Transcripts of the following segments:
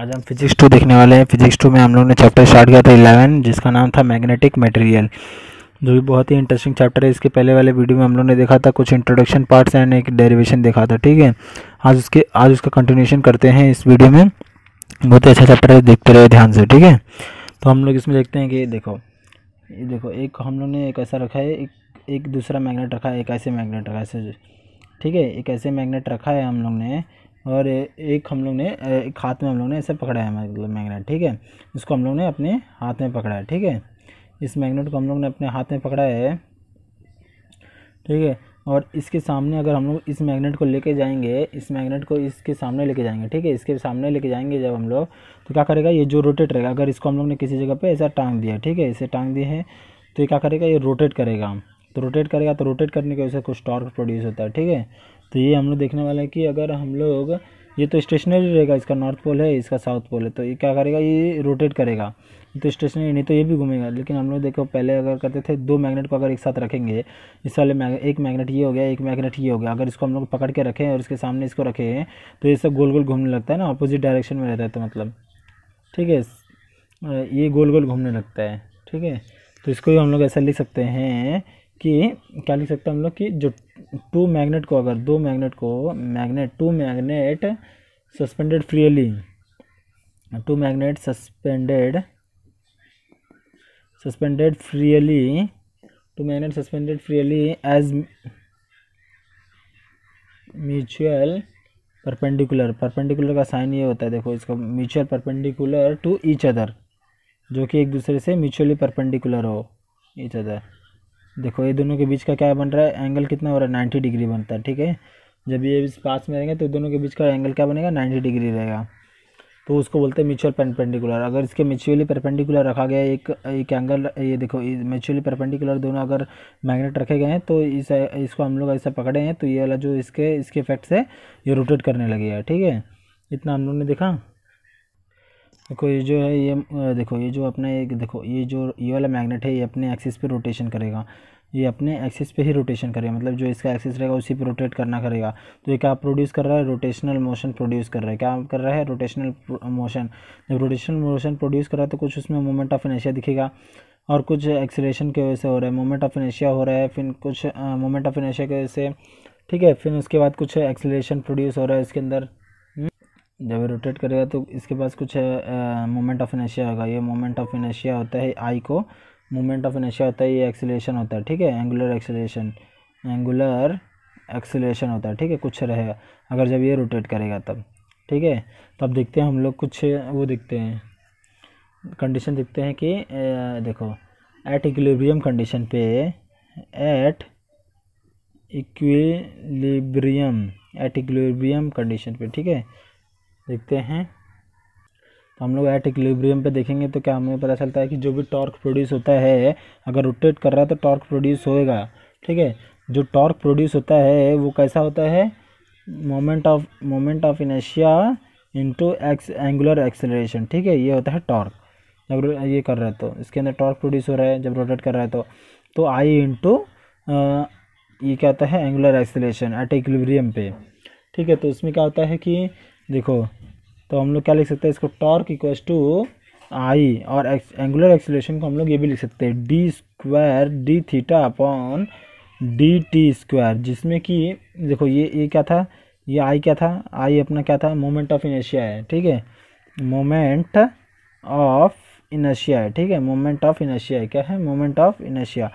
आज हम physics to देखने वाले हैं फिजिक्स टू में हम लोग ने चैप्टर स्टार्ट किया था इलेवन जिसका नाम था मैग्नेटिक मटेरियल जो कि बहुत ही इंटरेस्टिंग चैप्टर है इसके पहले वाले वीडियो में हम लोग ने देखा था कुछ इंट्रोडक्शन पार्ट्स एंड एक डेरिवेशन देखा था ठीक है आज उसके आज उसका कंटिन्यूशन करते हैं इस वीडियो में बहुत ही अच्छा चैप्टर है देखते रहे ध्यान से ठीक है तो हम लोग इसमें देखते हैं कि देखो ये देखो एक हम लोग ने एक ऐसा रखा है एक एक दूसरा मैगनेट रखा है एक ऐसे मैगनेट रखा है ठीक है एक ऐसे मैगनेट रखा है हम लोग ने और एक हम लोग ने एक हाथ में हम लोग ने ऐसे पकड़ा है मतलब मैगनेट ठीक है इसको हम लोग ने अपने हाथ में पकड़ा है ठीक है इस मैगनेट को हम लोग ने अपने हाथ में पकड़ा है ठीक है और इसके सामने अगर हम लोग इस मैग्नेट को लेके जाएंगे इस मैग्नेट को इसके सामने लेके जाएंगे ठीक है इसके सामने लेके जाएंगे जब हम लोग तो क्या करेगा ये जो रोटेट रहेगा अगर इसको हम लोग ने किसी जगह पे ऐसा टांग दिया ठीक है इसे टांग दिए है तो ये क्या करेगा ये रोटेट करेगा तो रोटेट करेगा तो रोटेट करने की वजह से कुछ टॉर्क प्रोड्यूस होता है ठीक है तो ये हम लोग देखने वाला है कि अगर हम लोग ये तो स्टेशनरी रहेगा इसका नॉर्थ पोल है इसका साउथ पोल है तो ये क्या करेगा ये रोटेट करेगा तो स्टेशनरी नहीं तो ये भी घूमेगा लेकिन हम लोग देखो पहले अगर करते थे दो मैग्नेट को अगर एक साथ रखेंगे इस वाले मैग एक मैग्नेट ये हो गया एक मैग्नेट ये हो गया अगर इसको हम लोग पकड़ के रखें और इसके सामने इसको रखें तो ये सब गोल गोल घूमने लगता है ना अपोजिट डायरेक्शन में रहता है तो मतलब ठीक है ये गोल गोल घूमने लगता है ठीक है तो इसको हम लोग ऐसा लिख सकते हैं कि क्या लिख सकते हैं हम लोग कि जो टू मैग्नेट को अगर दो मैग्नेट को magnet two magnet suspended freely two magnet suspended suspended freely two magnet suspended freely as mutual perpendicular perpendicular का साइन ये होता है देखो इसका mutual perpendicular to each other जो कि एक दूसरे से म्यूचुअली परपेंडिकुलर हो ईच अदर देखो ये दोनों के बीच का क्या बन रहा है एंगल कितना हो रहा है नाइन्टी डिग्री बनता है ठीक है जब ये पास में रहेंगे तो दोनों के बीच का एंगल क्या बनेगा नाइन्टी डिग्री रहेगा तो उसको बोलते हैं म्यूचुअल परपेंडिकुलर अगर इसके म्यूचुअली परपेंडिकुलर रखा गया एक एक एंगल ये देखो म्यूचुअली परपेंडिकुलर दोनों अगर मैग्नेट रखे गए हैं तो इस इसको हम लोग ऐसा पकड़े हैं तो ये वाला जो इसके इसके इफेक्ट है ये रोटेट करने लगे है ठीक है इतना हम लोग ने देखा देखो ये जो है ये देखो ये जो अपना एक देखो ये जो ये वाला मैग्नेट है ये अपने एक्सिस पे रोटेशन करेगा ये अपने एक्सिस पे ही रोटेशन करेगा मतलब जो इसका एक्सिस रहेगा उसी पे रोटेट करना करेगा तो ये क्या प्रोड्यूस कर रहा है रोटेशनल मोशन प्रोड्यूस कर रहा है क्या कर रहा है रोटेशनल मोशन जब रोटेशनल मोशन प्रोड्यूस कर रहा है तो कुछ उसमें मोमेंट ऑफ इनर्शिया दिखेगा और कुछ एक्सीलरेशन की वजह से हो रहा है मोमेंट ऑफ इनर्शिया हो रहा है फिर कुछ मोमेंट ऑफ इनर्शिया की वजह से ठीक है फिर उसके बाद कुछ एक्सीलरेशन प्रोड्यूस हो रहा है इसके अंदर जब ये रोटेट करेगा तो इसके पास कुछ मोमेंट ऑफ इनर्शिया होगा ये मोमेंट ऑफ इनर्शिया होता है आई को मोमेंट ऑफ इनर्शिया होता है ये एक्सीलेशन होता है ठीक है एंगुलर एक्सीलेशन एंगुलर एक्सीलेशन होता है ठीक है कुछ रहेगा अगर जब ये रोटेट करेगा तब ठीक है तब तो देखते हैं हम लोग कुछ वो देखते हैं कंडीशन देखते हैं कि देखो एट इक्विलिब्रियम कंडीशन पे at equilibrium at equilibrium condition पे ठीक है देखते हैं तो हम लोग एट इक्लिब्रियम पे देखेंगे तो क्या हमें पता चलता है कि जो भी टॉर्क प्रोड्यूस होता है अगर रोटेट कर रहा है तो टॉर्क प्रोड्यूस होएगा ठीक है जो टॉर्क प्रोड्यूस होता है वो कैसा होता है moment of moment of inertia into x angular acceleration ठीक है ये होता है टॉर्क जब ये कर रहा है तो इसके अंदर टॉर्क प्रोड्यूस हो रहा है जब रोटेट कर रहा है तो तो आई इंटू ये क्या होता है एंगुलर एक्सेलेशन एट इक्विलिब्रियम पे ठीक है तो उसमें क्या होता है कि देखो तो हम लोग क्या लिख सकते हैं इसको टॉर्क इक्वल टू आई और एंगुलर एक्सीलरेशन को हम लोग ये भी लिख सकते हैं d square d theta upon d t square जिसमें कि देखो ये ये क्या था ये आई क्या था आई अपना क्या था मोमेंट ऑफ इनर्शिया है ठीक है मोमेंट ऑफ इनर्शिया है ठीक है मोमेंट ऑफ इनर्शिया क्या है मोमेंट ऑफ इनर्शिया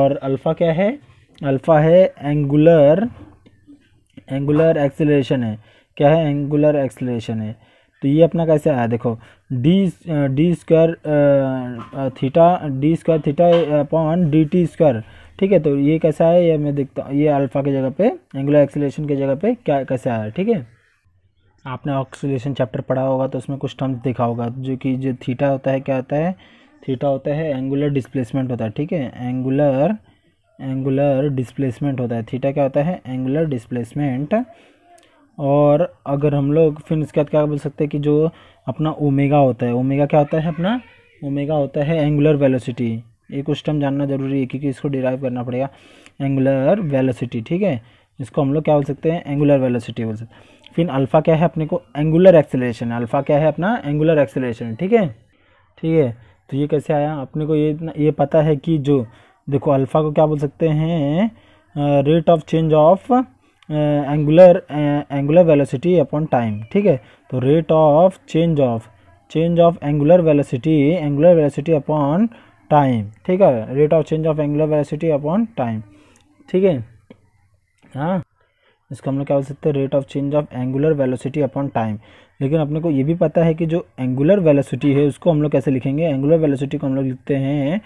और अल्फ़ा क्या है अल्फ़ा है एंगुलर एंगुलर एक्सीलरेशन है क्या है एंगुलर एक्सलेशन है तो ये अपना कैसे आया देखो d d square theta d square theta upon d t square ठीक है तो ये कैसा है ये मैं देखता हूँ ये अल्फ़ा के जगह पे एंगुलर एक्सलेशन के जगह पे क्या कैसे आया ठीक है आपने ऑक्सीलेशन चैप्टर पढ़ा होगा तो उसमें कुछ टर्म्स देखा होगा जो कि जो थीटा होता है क्या होता है थीटा होता है एंगुलर डिस्प्लेसमेंट होता है ठीक है एंगुलर एंगुलर डिस्प्लेसमेंट होता है थीटा क्या होता है एंगुलर डिस्प्लेसमेंट और अगर हम लोग फिर इसके बाद क्या बोल सकते हैं कि जो अपना ओमेगा होता है ओमेगा क्या होता है अपना ओमेगा होता है एंगुलर वेलोसिटी ये कुछ टर्म जानना जरूरी है क्योंकि इसको डिराइव करना पड़ेगा एंगुलर वेलोसिटी ठीक है इसको हम लोग क्या बोल सकते हैं एंगुलर वेलोसिटी बोल सकते फिर अल्फ़ा क्या है अपने को एंगुलर एक्सेलेशन अल्फ़ा क्या है अपना एंगुलर एक्सेलेशन ठीक है ठीक है तो ये कैसे आया अपने को ये ये पता है कि जो देखो अल्फ़ा को क्या बोल सकते हैं rate of change of angular angular velocity upon time ठीक है तो rate of change of change of angular velocity angular velocity upon time ठीक है rate of change of angular velocity upon time ठीक है हाँ इसको हम लोग क्या बोल सकते हैं rate of change of angular velocity upon time लेकिन अपने को ये भी पता है कि जो एंगुलर वेलोसिटी है उसको हम लोग कैसे लिखेंगे एंगुलर वेलोसिटी को हम लोग लिखते हैं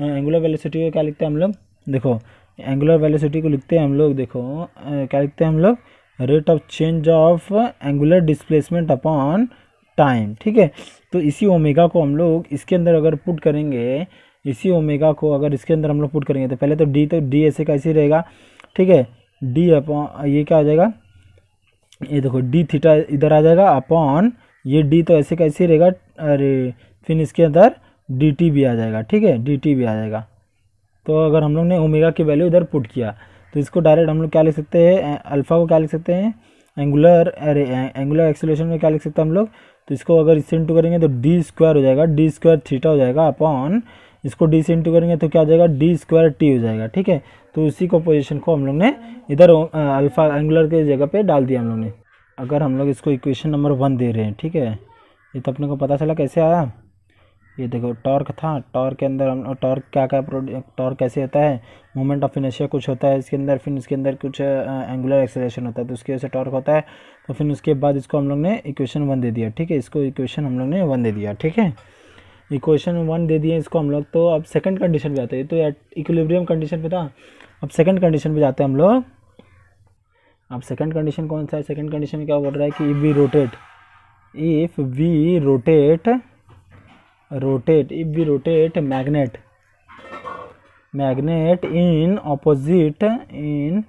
एंगुलर वेलोसिटी को क्या लिखते हैं हम लोग देखो एंगुलर वेलोसिटी को लिखते हैं हम लोग देखो क्या लिखते हैं हम लोग rate of change of angular displacement upon time ठीक है तो इसी ओमेगा को हम लोग इसके अंदर अगर पुट करेंगे इसी ओमेगा को अगर इसके अंदर हम लोग पुट करेंगे तो पहले तो डी तो डी ऐसे कैसे रहेगा ठीक है डी अपॉन ये क्या आ जाएगा ये देखो डी थीटा इधर आ जाएगा अपॉन ये डी तो ऐसे कैसे रहेगा अरे फिर इसके अंदर डी टी भी आ जाएगा ठीक है डी टी भी आ जाएगा तो अगर हम लोग ने ओमेगा की वैल्यू इधर पुट किया तो इसको डायरेक्ट हम लोग क्या लिख सकते हैं अल्फ़ा को क्या लिख सकते हैं एंगुलर अरे एंगुलर एक्सेलेशन में क्या लिख सकते हैं हम लोग तो इसको अगर इससे इंटू करेंगे तो डी स्क्वायर हो जाएगा डी स्क्वायर थीटा हो जाएगा अपॉन इसको डी से इंटू करेंगे तो क्या हो जाएगा डी स्क्वायर टी हो जाएगा ठीक है तो उसी को पोजिशन को हम लोग ने इधर अल्फ़ा एंगुलर के जगह पर डाल दिया हम लोग ने अगर हम लोग इसको इक्वेशन नंबर वन दे रहे हैं ठीक है ये तो अपने को पता चला कैसे आया ये देखो टॉर्क था टॉर्क के अंदर हम टॉर्क क्या क्या टॉर्क कैसे होता है मोमेंट ऑफ इनर्शिया कुछ होता है इसके अंदर फिर इसके अंदर कुछ एंगुलर एक्सेलेशन होता है तो उसकी वजह से टॉर्क होता है तो फिर उसके बाद इसको हम लोग ने इक्वेशन वन दे दिया ठीक है इसको इक्वेशन हम लोग ने वन दे दिया ठीक है इक्वेशन वन दे दिए इसको हम लोग तो अब सेकेंड कंडीशन पर आते हैं तो एट इक्विलिब्रियम कंडीशन पर था अब सेकेंड कंडीशन पर जाते हैं हम लोग अब सेकंड कंडीशन कौन सा है सेकेंड कंडीशन में क्या बोल रहा है कि if we rotate if we rotate rotate if we rotate magnet magnet in opposite in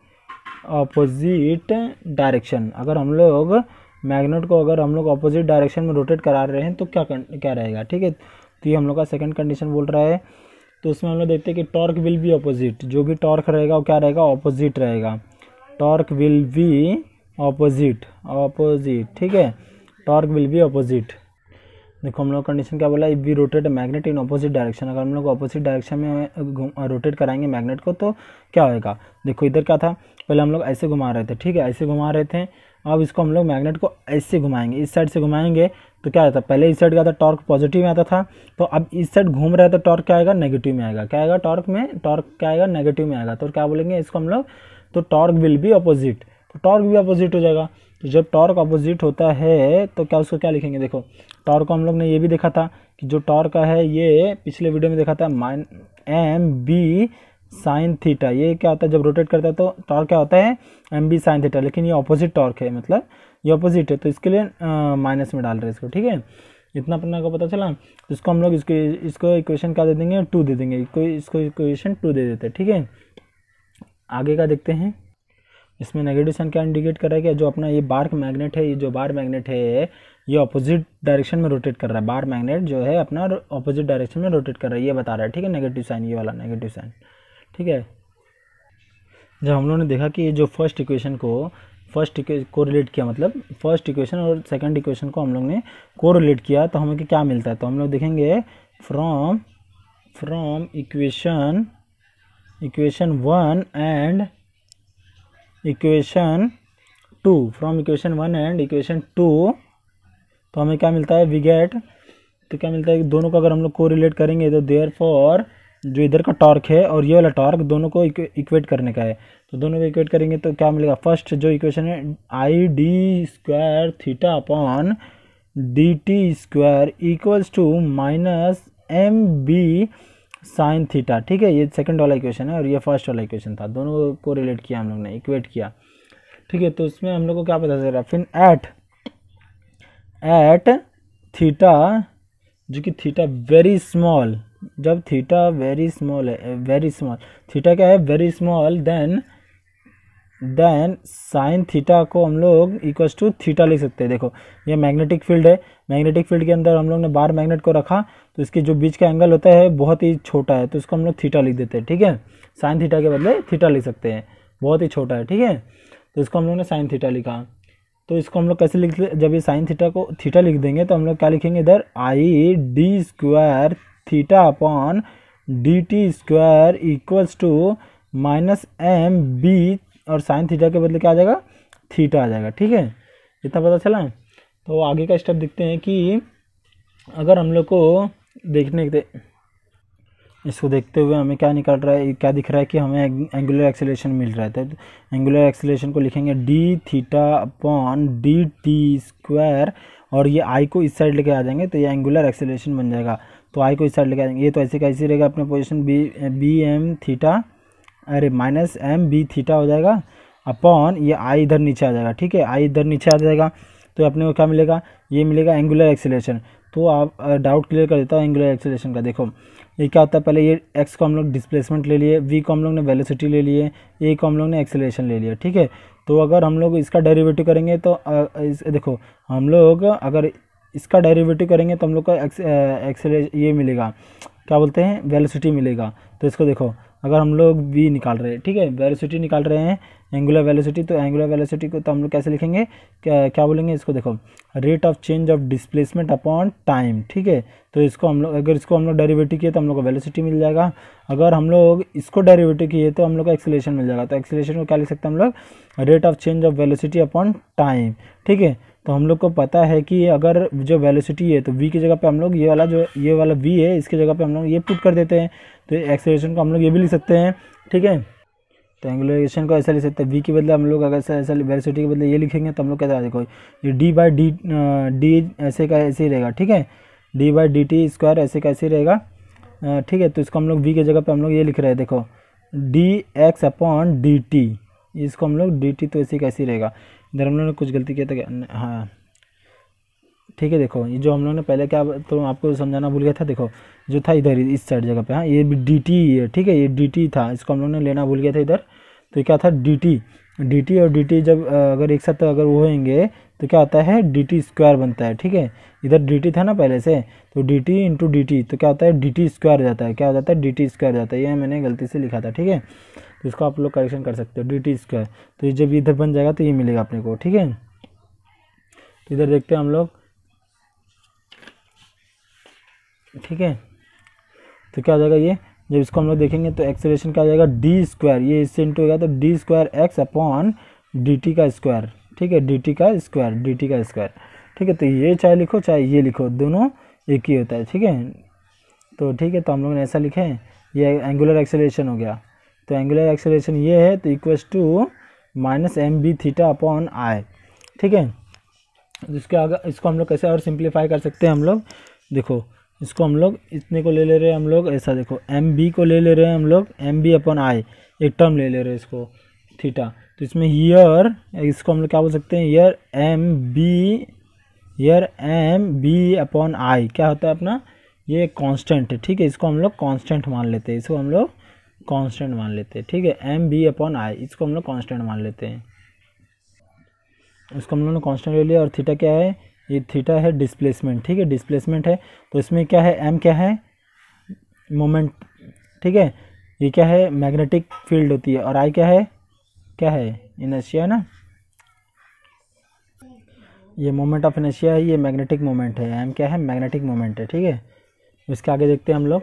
opposite direction अगर हम लोग मैग्नेट को अगर हम लोग ऑपोजिट डायरेक्शन में रोटेट करा रहे हैं तो क्या क्या रहेगा ठीक है तो ये हम लोग का सेकंड कंडीशन बोल रहा है तो उसमें हम लोग देखते हैं कि टॉर्क विल बी ऑपोजिट जो भी टॉर्क रहेगा वो क्या रहेगा ऑपोजिट रहेगा torque will be opposite opposite ठीक है टॉर्क विल बी ऑपोजिट देखो हम लोग कंडीशन क्या बोला if we rotate magnet in opposite direction अगर हम लोग अपोजिट डायरेक्शन में रोटेट कराएंगे मैग्नेट को तो क्या होएगा देखो इधर क्या था पहले हम लोग ऐसे घुमा रहे थे ठीक है ऐसे घुमा रहे थे अब इसको हम लोग मैग्नेट को ऐसे घुमाएंगे इस साइड से घुमाएंगे तो क्या है पहले इस साइड का था टॉर्क पॉजिटिव में आता था तो अब इस साइड घूम रहा है तो टॉर्क क्या आएगा नेगेटिव में आएगा क्या आएगा टॉर्क में टॉर्क क्या आएगा नेगेटिव में आएगा तो क्या बोलेंगे इसको हम लोग तो टॉर्क विल बी अपोजिट तो टॉर्क भी अपोजिट हो जाएगा तो जब टॉर्क अपोजिट होता है तो क्या उसको क्या लिखेंगे देखो टॉर्क को हम लोग ने ये भी देखा था कि जो टॉर्क है ये पिछले वीडियो में देखा था minus M B sine theta ये क्या होता है जब रोटेट करता है तो टॉर्क क्या होता है एम बी साइन थीटा लेकिन ये अपोजिट टॉर्क है मतलब ये अपोजिट है तो इसके लिए माइनस में डाल रहे हैं इसको ठीक है इतना अपना को पता चला तो इसको हम लोग इसको इसको इक्वेशन क्या दे देंगे टू दे देंगे इसको इसको इक्वेशन टू दे देते हैं ठीक है आगे का देखते हैं इसमें नेगेटिव साइन क्या इंडिकेट कर रहा है कि जो अपना ये बार्क मैग्नेट है ये जो बार मैग्नेट है ये अपोजिट डायरेक्शन में रोटेट कर रहा है बार मैग्नेट जो है अपना अपोजिट डायरेक्शन में रोटेट कर रहा है ये बता रहा है ठीक है नेगेटिव साइन ये वाला नेगेटिव साइन ठीक है जब हम लोगों ने देखा कि ये जो फर्स्ट इक्वेशन को फर्स्ट को रिलेट किया मतलब फर्स्ट इक्वेशन और सेकेंड इक्वेशन को हम लोग ने को रिलेट किया तो हमें क्या मिलता है तो हम लोग देखेंगे from from equation equation one and equation two from equation one and equation two तो हमें क्या मिलता है वी गेट तो क्या मिलता है दोनों को अगर हम लोग को रिलेट करेंगे तो देयर फॉर जो इधर का टॉर्क है और ये वाला टॉर्क दोनों को इक्वेट करने का है तो दोनों को इक्वेट करेंगे तो क्या मिलेगा फर्स्ट जो इक्वेशन है I d square theta upon d t square equals to minus M B sine theta ठीक है ये सेकंड वाला इक्वेशन है और ये फर्स्ट वाला इक्वेशन था दोनों को रिलेट किया हम लोग ने इक्वेट किया ठीक है तो उसमें हम लोग को क्या पता चल रहा है फिर एट एट थीटा जो कि थीटा वेरी स्मॉल जब थीटा वेरी स्मॉल है वेरी स्मॉल थीटा क्या है very small then then sine theta को हम लोग इक्वस टू थीटा लिख सकते हैं देखो ये मैग्नेटिक फील्ड है मैग्नेटिक फील्ड के अंदर हम लोग ने बार मैग्नेट को रखा तो इसके जो बीच का एंगल होता है बहुत ही छोटा है तो इसको हम लोग थीटा लिख देते हैं ठीक है साइन थीटा के बदले थीटा लिख सकते हैं बहुत ही छोटा है ठीक है तो इसको हम लोग ने साइन थीटा लिखा तो इसको हम लोग कैसे लिख जब ये साइन थीटा को थीटा लिख देंगे तो हम लोग क्या लिखेंगे इधर I d square theta upon d t square equals to minus M B और साइन थीटा के बदले क्या आ जाएगा थीटा आ जाएगा ठीक है इतना पता चला है तो आगे का स्टेप देखते हैं कि अगर हम लोग को देखने दे, इसको देखते हुए हमें क्या निकल रहा है क्या दिख रहा है कि हमें एंगुलर एक्सेलेशन मिल रहा है तो एंगुलर एक्सेलेशन को लिखेंगे d theta upon d t square और ये आई को इस साइड लेके आ जाएंगे तो ये एंगुलर एक्सेलेशन बन जाएगा तो आई को इस साइड लेके आ जाएंगे ये तो ऐसे कैसे रहेगा अपने position B B M theta अरे माइनस एम बी थीटा हो जाएगा अपॉन ये आई इधर नीचे आ जाएगा ठीक है आई इधर नीचे आ जाएगा तो अपने को क्या मिलेगा ये मिलेगा एंगुलर एक्सेलेशन तो आप डाउट क्लियर कर देता हूँ एंगुलर एक्सेलेशन का देखो ये क्या होता है पहले ये एक्स को हम लोग डिस्प्लेसमेंट ले लिए वी को हम लोग ने वेलोसिटी ले लिए ए को हम लोग ने एक्सेलेशन ले लिया ठीक है तो अगर हम लोग इसका डेरिवेटिव करेंगे तो आ, देखो हम लोग अगर इसका डेरिवेटिव करेंगे तो हम लोग का एक्सेले ये मिलेगा क्या बोलते हैं वेलोसिटी मिलेगा तो इसको देखो अगर हम लोग वी निकाल रहे हैं ठीक है वेलोसिटी निकाल रहे हैं एंगुलर वेलोसिटी तो एंगुलर वेलोसिटी को तो हम लोग कैसे लिखेंगे क्या क्या बोलेंगे इसको देखो rate of change of displacement upon time ठीक है तो इसको हम लोग अगर इसको हम लोग डेरिवेटिव किए तो हम लोग को वेलोसिटी मिल जाएगा अगर हम लोग इसको डेरिवेटिव किए तो हम लोग को एक्सीलेशन मिल जाएगा तो एक्सीलेशन को क्या लिख सकते हैं हम लोग rate of change of velocity upon time ठीक है तो हम लोग को पता है कि अगर जो वेलोसिटी है तो वी की जगह पे हम लोग ये वाला जो ये वाला वी है इसके जगह पे हम लोग ये पुट कर देते हैं तो एक्सेलरेशन को हम लोग ये भी लिख सकते हैं ठीक है तो एंगुलेशन को ऐसा लिख सकते हैं वी के बदले हम लोग अगर ऐसा ऐसा वेलोसिटी के बदले ये लिखेंगे तो हम लोग कैसा देखो ये डी बाई डी डी ऐसे का ऐसे ही रहेगा ठीक है d by d t square ऐसे का ऐसे ही रहेगा ठीक है तो इसको हम लोग वी की जगह पर हम लोग ये लिख रहे हैं देखो d x upon d t इसको हम लोग डी टी तो ऐसे कैसे रहेगा इधर हम लोगों ने कुछ गलती किया था हाँ ठीक है देखो ये जो हम लोगों ने पहले क्या तो आपको समझाना भूल गया था देखो जो था इधर इस साइड जगह पे हाँ ये भी डी टी है ठीक है ये डी टी था इसको हम लोगों ने लेना भूल गया था इधर तो क्या था डी टी डी टी और डी टी जब अगर एक साथ अगर वो होंगे तो क्या होता है डी टी स्क्वायर बनता है ठीक है इधर डी टी था ना पहले से तो d t into d t तो क्या होता है डी टी स्क्वायर जाता है क्या हो जाता है डी टी स्क्वायर जाता है ये मैंने गलती से लिखा था ठीक है तो इसको आप लोग करेक्शन कर सकते हो डी टी स्क्वायर तो जब इधर बन जाएगा तो ये मिलेगा अपने को ठीक है तो इधर देखते हैं हम लोग ठीक है तो क्या हो जाएगा ये जब इसको हम लोग देखेंगे तो एक्सलेशन क्या हो जाएगा डी स्क्वायर ये इससे इंटू होगा तो d square x upon d t का स्क्वायर ठीक है डी का स्क्वायर डी का स्क्वायर ठीक है तो ये चाहे लिखो चाहे ये लिखो दोनों एक ही होता है ठीक है तो ठीक है तो हम लोग ने ऐसा लिखे ये एंगुलर एक्सेलेशन हो गया तो एंगुलर एक्सेलेशन ये है तो equal to minus M B theta upon I ठीक है जिसके आगे इसको हम लोग कैसे और सिंप्लीफाई कर सकते हैं हम लोग देखो इसको हम लोग इतने को ले ले रहे हैं हम लोग ऐसा देखो एम बी को ले ले रहे हैं हम लोग एम बी अपॉन आई एक टर्म ले ले रहे हैं इसको थीटा तो इसमें ईयर इसको हम लोग क्या बोल सकते हैं ईयर एम बी ईयर एम बी अपॉन आई क्या होता है अपना ये कांस्टेंट है ठीक है इसको हम लोग कांस्टेंट मान लेते हैं इसको हम लोग कांस्टेंट मान लेते हैं ठीक है एम बी अपॉन आई इसको हम लोग कांस्टेंट मान लेते हैं इसको हम लोगों ने कॉन्स्टेंट ले लिया और थीटा क्या है ये थीटा है डिस्प्लेसमेंट ठीक है डिस्प्लेसमेंट है तो इसमें क्या है एम क्या है मोमेंट ठीक है ये क्या है मैग्नेटिक फील्ड होती है और आई क्या है क्या है इनर्शिया है ना ये मोमेंट ऑफ इनर्शिया है ये मैग्नेटिक मोमेंट है एम क्या है मैग्नेटिक मोमेंट है ठीक है इसके आगे देखते हैं हम लोग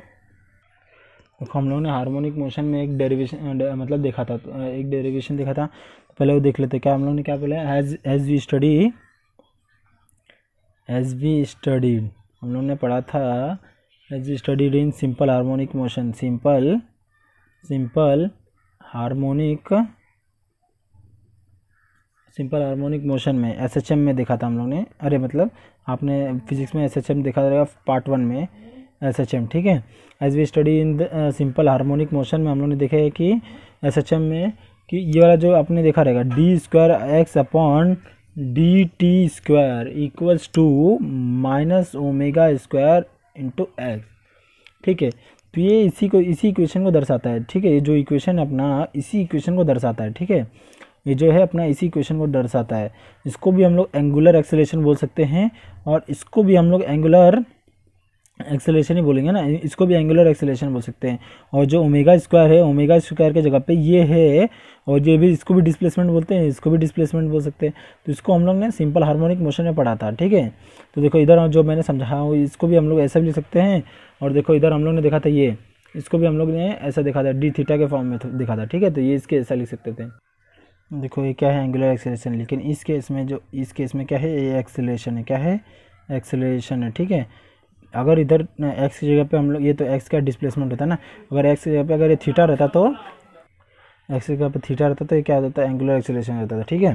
देखो हम लोगों ने हार्मोनिक मोशन में एक डेरिवेशन मतलब देखा था एक डेरिवेशन देखा था तो पहले वो देख लेते क्या हम लोग ने क्या बोला as as we study as we study हम लोग ने पढ़ा था as we studied in simple harmonic motion simple simple harmonic simple harmonic motion में एस में देखा था हम लोग ने अरे मतलब आपने फिजिक्स में एस देखा रहेगा पार्ट वन में एस ठीक है as we study in the simple harmonic motion में हम लोग ने देखा है कि एस में कि ये वाला जो आपने देखा रहेगा d square x upon d t square equals to minus omega square into x ठीक है तो ये इसी को इसी इक्वेशन को दर्शाता है ठीक है ये जो इक्वेशन अपना इसी इक्वेशन को दर्शाता है ठीक है ये जो है अपना इसी क्वेश्चन को दर्शाता है इसको भी हम लोग एंगुलर एक्सेलेशन बोल सकते हैं और इसको भी हम लोग एंगुलर एक्सेलेशन ही बोलेंगे ना इसको भी एंगुलर एक्सेलेशन बोल सकते हैं और जो ओमेगा स्क्वायर है ओमेगा स्क्वायर के जगह पे ये है और ये भी इसको भी डिस्प्लेसमेंट बोलते हैं इसको भी डिस्प्लेसमेंट बोल सकते हैं तो इसको हम लोग ने सिंपल हार्मोनिक मोशन में पढ़ा था ठीक है तो देखो इधर जो मैंने समझा इसको भी हम लोग ऐसा भी लिख सकते हैं और देखो इधर हम लोग ने देखा था ये इसको भी हम लोग ने ऐसा देखा था डी थीटा के फॉर्म में दिखा था ठीक है तो ये इसके ऐसा लिख सकते थे देखो ये क्या है एंगुलर एक्सेलेशन लेकिन इस केस में जो इस केस में क्या है ये एक्सेलेशन है क्या है एक्सेलेशन है ठीक है अगर इधर एक्स की जगह पे हम लोग ये तो एक्स का डिस्प्लेसमेंट होता है ना अगर एक्स की जगह पे अगर ये थीटा रहता तो एक्स की जगह पे थीटा रहता तो ये क्या होता है एंगुलर एक्सेलेशन रहता था ठीक है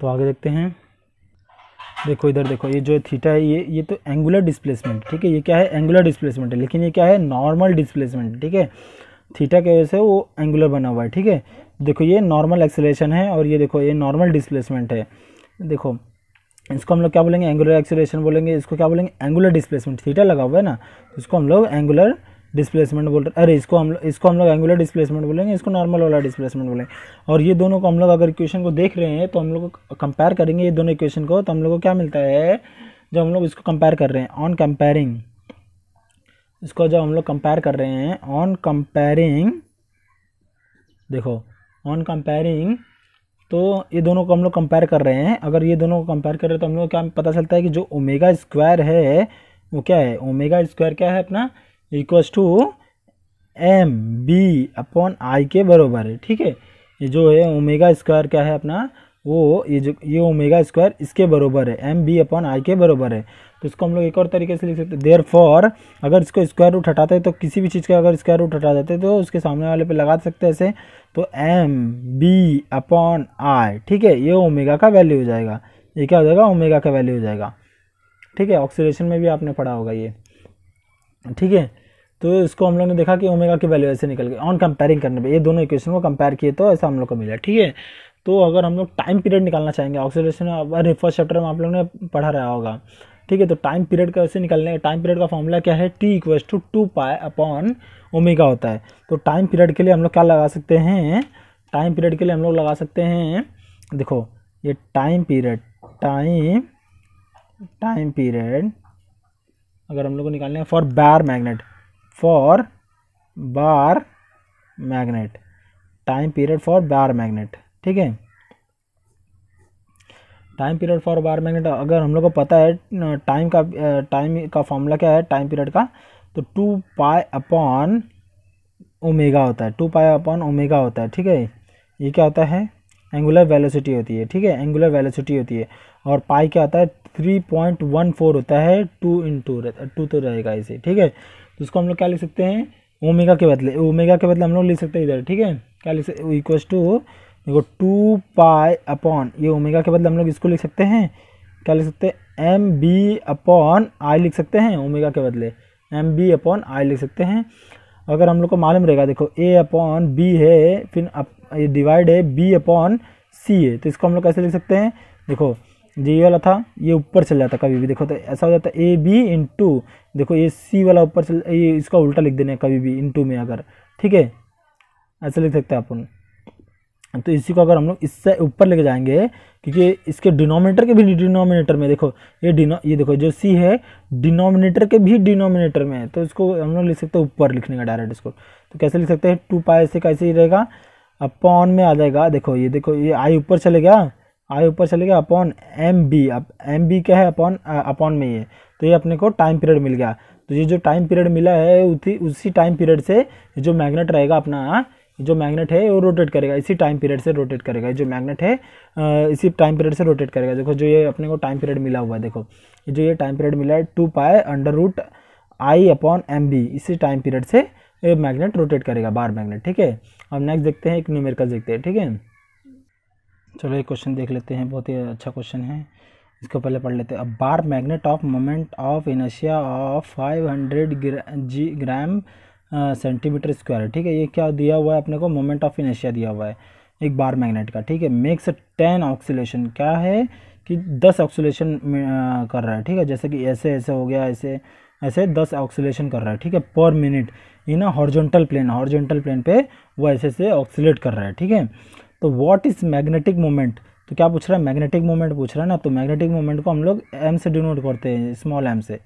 तो आगे देखते हैं देखो इधर देखो ये जो थीटा है ये ये तो एंगुलर डिस्प्लेसमेंट ठीक है ये क्या है एंगुलर डिस्प्लेसमेंट है लेकिन ये क्या है नॉर्मल डिस्प्लेसमेंट ठीक है थीटा के वजह से वो एंगुलर बना हुआ है ठीक है देखो ये नॉर्मल एक्सेलेशन है और ये देखो ये नॉर्मल डिस्प्लेसमेंट है देखो इसको हम लोग क्या बोलेंगे एंगुलर एक्सेलेशन बोलेंगे इसको क्या बोलेंगे एंगुलर डिस्प्लेसमेंट थीटा लगा हुआ है ना तो इसको हम लोग एंगुलर डिस्प्लेसमेंट बोल रहे अरे इसको हम इसको हम लोग एंगुलर डिस्प्लेसमेंट बोलेंगे इसको नॉर्मल वाला डिस्प्लेसमेंट बोलेंगे और ये दोनों को हम लोग अगर इक्वेशन को देख रहे हैं तो हम लोग कंपेयर करेंगे ये दोनों इक्वेशन को तो हम लोग को क्या मिलता है जब हम लोग इसको कंपेयर कर रहे हैं ऑन कंपेयरिंग इसको जब हम लोग कंपेयर कर रहे हैं ऑन कंपेयरिंग देखो ऑन कंपेयरिंग तो ये दोनों को हम लोग कंपेयर कर रहे हैं अगर ये दोनों को कंपेयर कर रहे हैं तो हम लोग क्या पता चलता है कि जो ओमेगा स्क्वायर है वो क्या है ओमेगा स्क्वायर क्या है अपना equal to M B upon I के बराबर है ठीक है ये जो है ओमेगा स्क्वायर क्या है अपना वो ये जो ये ओमेगा स्क्वायर इसके बराबर है एम बी अपॉन आई के बराबर है तो इसको हम लोग एक और तरीके से लिख सकते हैं देयर फॉर अगर इसको स्क्वायर रूट हटाते हैं तो किसी भी चीज़ का अगर स्क्वायर रूट हटा देते हैं तो उसके सामने वाले पे लगा सकते हैं ऐसे तो एम बी अपॉन आई ठीक है ये ओमेगा का वैल्यू हो जाएगा ये क्या हो जाएगा ओमेगा का वैल्यू हो जाएगा ठीक है ऑक्सीडेशन में भी आपने पढ़ा होगा ये ठीक है तो इसको हम लोग ने देखा कि ओमेगा की वैल्यू ऐसे निकल गई ऑन कंपेयरिंग करने पर ये दोनों इक्वेशन को कंपेयर किए तो ऐसा हम लोग को मिला ठीक है तो अगर हम लोग टाइम पीरियड निकालना चाहेंगे ऑक्सीडेशन अरे फर्स्ट चैप्टर में आप लोग ने पढ़ा रहा होगा ठीक है तो टाइम पीरियड का ऐसे निकालने टाइम पीरियड का फॉर्मूला क्या है टी इक्वेस्ट to two pi upon omega होता है तो टाइम पीरियड के लिए हम लोग क्या लगा सकते हैं टाइम पीरियड के लिए हम लोग लगा सकते हैं देखो ये time period time time period अगर हम लोग को निकालने हैं for bar magnet for bar magnet time period for bar magnet ठीक है time period for bar magnet अगर हम लोग को पता है टाइम का टाइम का फॉर्मूला क्या है टाइम पीरियड का तो टू पाई अपॉन ओमेगा होता है टू पाई अपॉन ओमेगा होता है ठीक है ये क्या होता है एंगुलर वेलोसिटी होती है ठीक है एंगुलर वेलोसिटी होती है और पाई क्या होता है थ्री पॉइंट वन फोर होता है टू इन टू टू तो रहेगा इसे ठीक है तो उसको हम लोग क्या लिख सकते हैं ओमेगा के बदले ओमेगा के बदले हम लोग लिख सकते हैं इधर ठीक है क्या लिख सकते इक्वल्स टू देखो टू पाई अपॉन ये ओमेगा के बदले हम लोग इसको लिख सकते हैं क्या लिख सकते हैं एम बी अपॉन आई लिख सकते हैं ओमेगा के बदले एम बी अपॉन आई लिख सकते हैं अगर हम लोग को मालूम रहेगा देखो ए अपॉन बी है फिर अप, ये डिवाइड है बी अपॉन सी है तो इसको हम लोग कैसे लिख सकते हैं देखो जे ये वाला था ये ऊपर चल जाता कभी भी देखो तो ऐसा हो जाता ए बी इन टू देखो ये सी वाला ऊपर चल ये इसका उल्टा लिख देना कभी भी इन टू में अगर ठीक है ऐसे लिख सकते हैं अपन तो इसी को अगर हम लोग इससे ऊपर लेके जाएंगे क्योंकि इसके डिनोमिनेटर के भी डिनोमिनेटर में देखो ये डिनो ये देखो जो सी है डिनोमिनेटर के भी डिनोमिनेटर में है तो इसको हम लोग लिख सकते हैं ऊपर लिखने का डायरेक्ट इसको तो कैसे लिख सकते हैं टू पाई से कैसे ही रहेगा अपॉन में आ जाएगा देखो ये देखो ये आई ऊपर चले गया आई ऊपर चले गया अपॉन एम बी अब एम बी क्या है अपॉन अपॉन में ये तो ये अपने को टाइम पीरियड मिल गया तो ये जो टाइम पीरियड मिला है उसी उसी टाइम पीरियड से जो मैग्नेट रहेगा अपना जो मैग्नेट है वो रोटेट करेगा इसी टाइम पीरियड से रोटेट करेगा जो मैग्नेट है इसी टाइम पीरियड से रोटेट करेगा देखो जो ये अपने को टाइम पीरियड मिला हुआ है देखो जो ये टाइम पीरियड मिला है two pi under root I upon M B इसी टाइम पीरियड से ये मैग्नेट रोटेट करेगा बार मैग्नेट ठीक है अब नेक्स्ट देखते हैं एक न्यूमेरिकल देखते हैं ठीक है चलो एक क्वेश्चन देख लेते हैं बहुत ही अच्छा क्वेश्चन है इसको पहले पढ़ लेते हैं अब bar magnet of moment of inertia of 500 g gram centimetre square ठीक है ये क्या दिया हुआ है अपने को मोमेंट ऑफ इनेशिया दिया हुआ है एक बार मैग्नेट का ठीक है मेक्स टेन ऑक्सीलेशन क्या है कि दस ऑक्सीलेशन कर रहा है ठीक है जैसे कि ऐसे ऐसे हो गया ऐसे ऐसे दस ऑक्सीलेशन कर रहा है ठीक है per minute in horizontal plane horizontal plane पे वो ऐसे ऐसे ऑक्सीलेट कर रहा है ठीक है तो व्हाट इज़ मैग्नेटिक मोमेंट तो क्या पूछ रहा है मैग्नेटिक मोमेंट पूछ रहा है ना तो मैग्नेटिक मोमेंट को हम लोग एम से डिनोट करते हैं स्मॉल एम से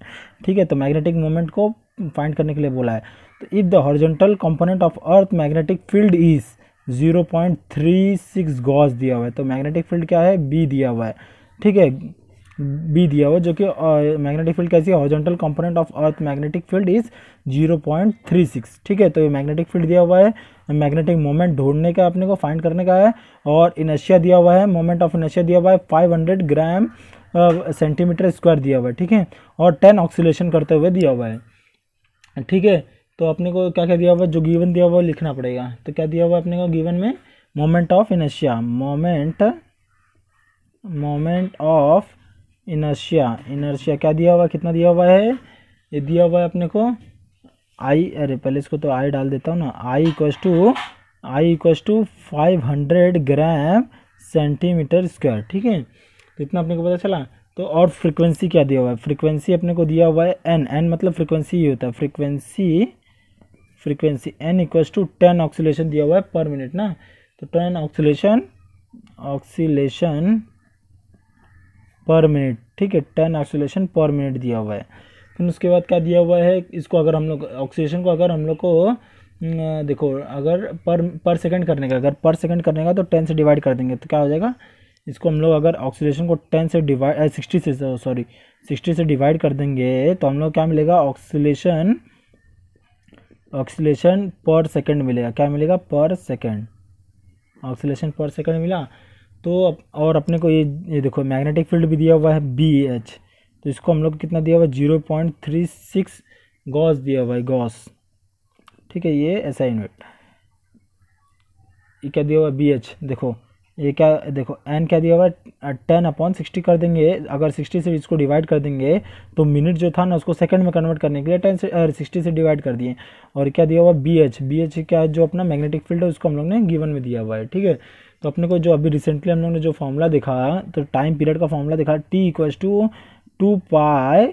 ठीक है तो मैग्नेटिक मोमेंट को फाइंड करने के लिए बोला है तो if the horizontal component of earth magnetic field is 0.36 gauss दिया हुआ है तो मैग्नेटिक फील्ड क्या है बी दिया हुआ है ठीक है बी दिया हुआ जो कि मैग्नेटिक फील्ड कैसी है horizontal component of earth magnetic field is 0.36 ठीक है तो ये मैग्नेटिक फील्ड दिया हुआ है मैग्नेटिक मोमेंट ढूंढने का अपने को फाइंड करने का है और इनर्शिया दिया हुआ है मोमेंट ऑफ इनर्शिया दिया हुआ है 500 ग्राम सेंटीमीटर स्क्वायर दिया हुआ है ठीक है और 10 ऑक्सीलेशन करते हुए दिया हुआ है ठीक है तो अपने को क्या क्या दिया हुआ जो गिवन दिया हुआ लिखना पड़ेगा तो क्या दिया हुआ अपने को गिवन में moment of inertia moment moment of inertia inertia क्या दिया हुआ कितना दिया हुआ है ये दिया हुआ है अपने को आई अरे पहले इसको तो आई डाल देता हूँ ना I equal to I equal to five hundred gram centimetre square ठीक है तो इतना अपने को पता चला तो और फ्रीक्वेंसी क्या दिया हुआ है फ्रीक्वेंसी अपने को दिया हुआ है एन एन मतलब फ्रीक्वेंसी ही होता है frequency frequency N equals to ten oscillation दिया हुआ है पर मिनट ना तो ten oscillation oscillation per minute ठीक है टेन ऑक्सीलेशन पर मिनट दिया हुआ है फिर उसके बाद क्या दिया हुआ है इसको अगर हम लोग ऑक्सीडेशन को अगर हम लोग को देखो अगर पर पर सेकंड करने का अगर पर सेकंड करने का तो टेन से डिवाइड कर देंगे तो क्या हो जाएगा इसको हम लोग अगर ऑक्सीलेशन को टेन से डिवाइड सिक्सटी से सॉरी सिक्सटी से डिवाइड कर देंगे तो हम लोग क्या मिलेगा ऑक्सीडेशन ऑक्सीलेशन पर सेकंड मिलेगा क्या मिलेगा पर सेकंड ऑक्सीलेशन पर सेकंड मिला तो और अपने को ये ये देखो मैग्नेटिक फील्ड भी दिया हुआ है बी एच तो इसको हम लोग कितना दिया हुआ है zero point three six gauss दिया हुआ है गॉस ठीक है ये ऐसा यूनिट ये क्या दिया हुआ है बी एच देखो ये क्या देखो एन क्या दिया हुआ है टेन अपॉन सिक्सटी कर देंगे अगर सिक्सटी से इसको डिवाइड कर देंगे तो मिनट जो था ना उसको सेकंड में कन्वर्ट करने के लिए टेन से सिक्सटी से डिवाइड कर दिए और क्या दिया हुआ बी एच बी एच क्या जो अपना मैग्नेटिक फील्ड है उसको हम लोग ने गिवन में दिया हुआ है ठीक है तो अपने को जो अभी रिसेंटली हम लोग ने जो फॉर्मूला दिखा तो टाइम पीरियड का फॉर्मूला दिखा T equals to two pi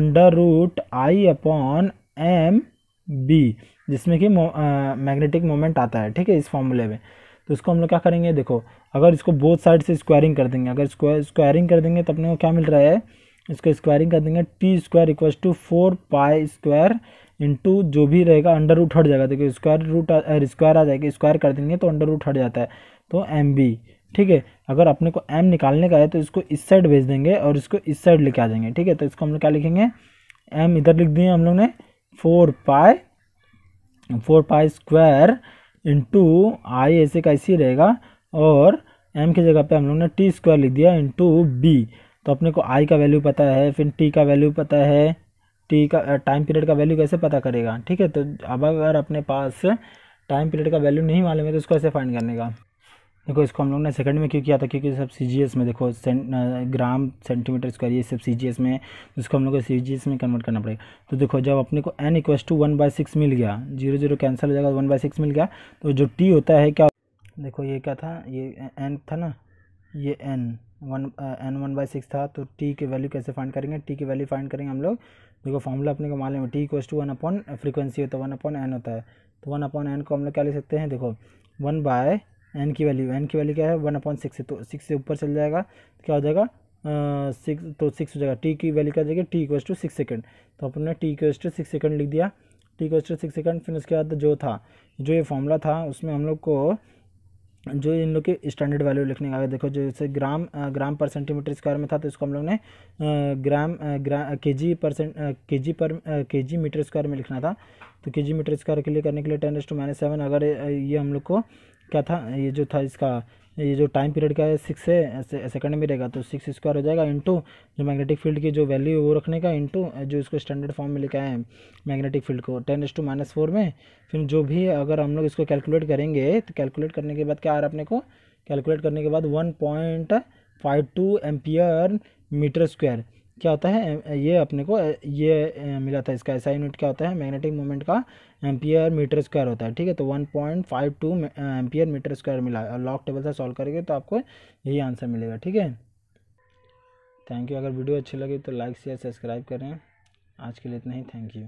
under root I upon M B जिसमें कि मैग्नेटिक मोमेंट आता है ठीक है इस फॉर्मूले में तो इसको हम लोग क्या करेंगे देखो अगर इसको बोथ साइड से स्क्वायरिंग कर देंगे अगर स्क्वायर स्क्वायरिंग कर देंगे तो अपने को क्या मिल रहा है इसको स्क्वायरिंग कर देंगे T square equal to four pi square into जो भी रहेगा अंडर रूट हट जाएगा देखिए स्क्वायर रूट स्क्वायर आ जाएगा स्क्वायर कर देंगे तो अंडर रूट हट जाता है तो एम बी ठीक है अगर अपने को एम निकालने का है तो इसको इस साइड भेज देंगे और इसको इस साइड लेके आ जाएंगे ठीक है तो इसको हम लोग क्या लिखेंगे एम इधर लिख दिए हम लोग ने four pi four pi square into आई ऐसे का ऐसे रहेगा और एम की जगह पे हम लोग ने टी स्क्वायर लिख दिया इंटू बी तो अपने को आई का वैल्यू पता है फिर टी का वैल्यू पता है टी का टाइम पीरियड का वैल्यू कैसे पता करेगा ठीक है तो अब अगर अपने पास टाइम पीरियड का वैल्यू नहीं मालूम है तो उसको ऐसे फाइंड करने का देखो इसको हम लोग ने सेकंड में क्यों किया था क्योंकि सब सी में देखो सें ग्राम सेंटीमीटर स्क्वायर ये सब सी में है तो इसको हम लोग को सी में कन्वर्ट करना पड़ेगा तो देखो जब अपने को N equals to one by six मिल गया जीरो जीरो कैंसिल हो जाएगा वन बाई सिक्स मिल गया तो जो टी होता है क्या देखो ये क्या था ये एन था ना ये N one N one by six था तो टी की वैल्यू कैसे फाइंड करेंगे टी की वैल्यू फाइंड करेंगे हम लोग देखो फॉर्मूला अपने को मालूम है T equals to one upon frequency होता है वन अपॉन एन होता है तो वन अपॉन एन को हम लोग क्या ले सकते हैं देखो वन बाय एन की वैल्यू एन की वैल्यू क्या है वन अपॉइंट सिक्स तो सिक्स से ऊपर चल जाएगा तो क्या हो जाएगा सिक्स uh, तो सिक्स हो जाएगा टी की वैल्यू क्या हो जाएगी T equals to six second तो अपन ने T equals to six second लिख दिया T equals to six second फिर उसके बाद जो था जो ये फॉर्मूला था उसमें हम लोग को जो इन लोग के स्टैंडर्ड वैल्यू लिखने का देखो जैसे ग्राम ग्राम पर सेंटीमीटर स्क्वायर में था तो इसको हम लोग ने ग्राम ग्राम के जी परसेंट के जी पर के जी मीटर स्क्वायर में लिखना था तो के जी मीटर स्क्वायर के लिए करने के लिए ten s to minus seven अगर ये हम लोग को क्या था ये जो था इसका ये जो टाइम पीरियड का है सिक्स है सेकंड में रहेगा तो सिक्स स्क्वायर हो जाएगा इंटू जो मैग्नेटिक फील्ड की जो वैल्यू है वो रखने का इंटू जो इसको स्टैंडर्ड फॉर्म में लिखा है मैग्नेटिक फील्ड को ten s to minus four में फिर जो भी अगर हम लोग इसको कैलकुलेट करेंगे तो कैलकुलेट करने के बाद क्या आ रहा है अपने को कैलकुलेट करने के बाद one point five two ampere metre square क्या होता है ये अपने को ये मिला था इसका ऐसा यूनिट क्या होता है मैग्नेटिक मोमेंट का एम्पियर मीटर स्क्वायर होता है ठीक है तो one point five two ampere metre square मिला और लॉक टेबल से सॉल्व करेंगे तो आपको यही आंसर मिलेगा ठीक है थैंक यू अगर वीडियो अच्छी लगी तो लाइक शेयर सब्सक्राइब करें आज के लिए इतना ही थैंक यू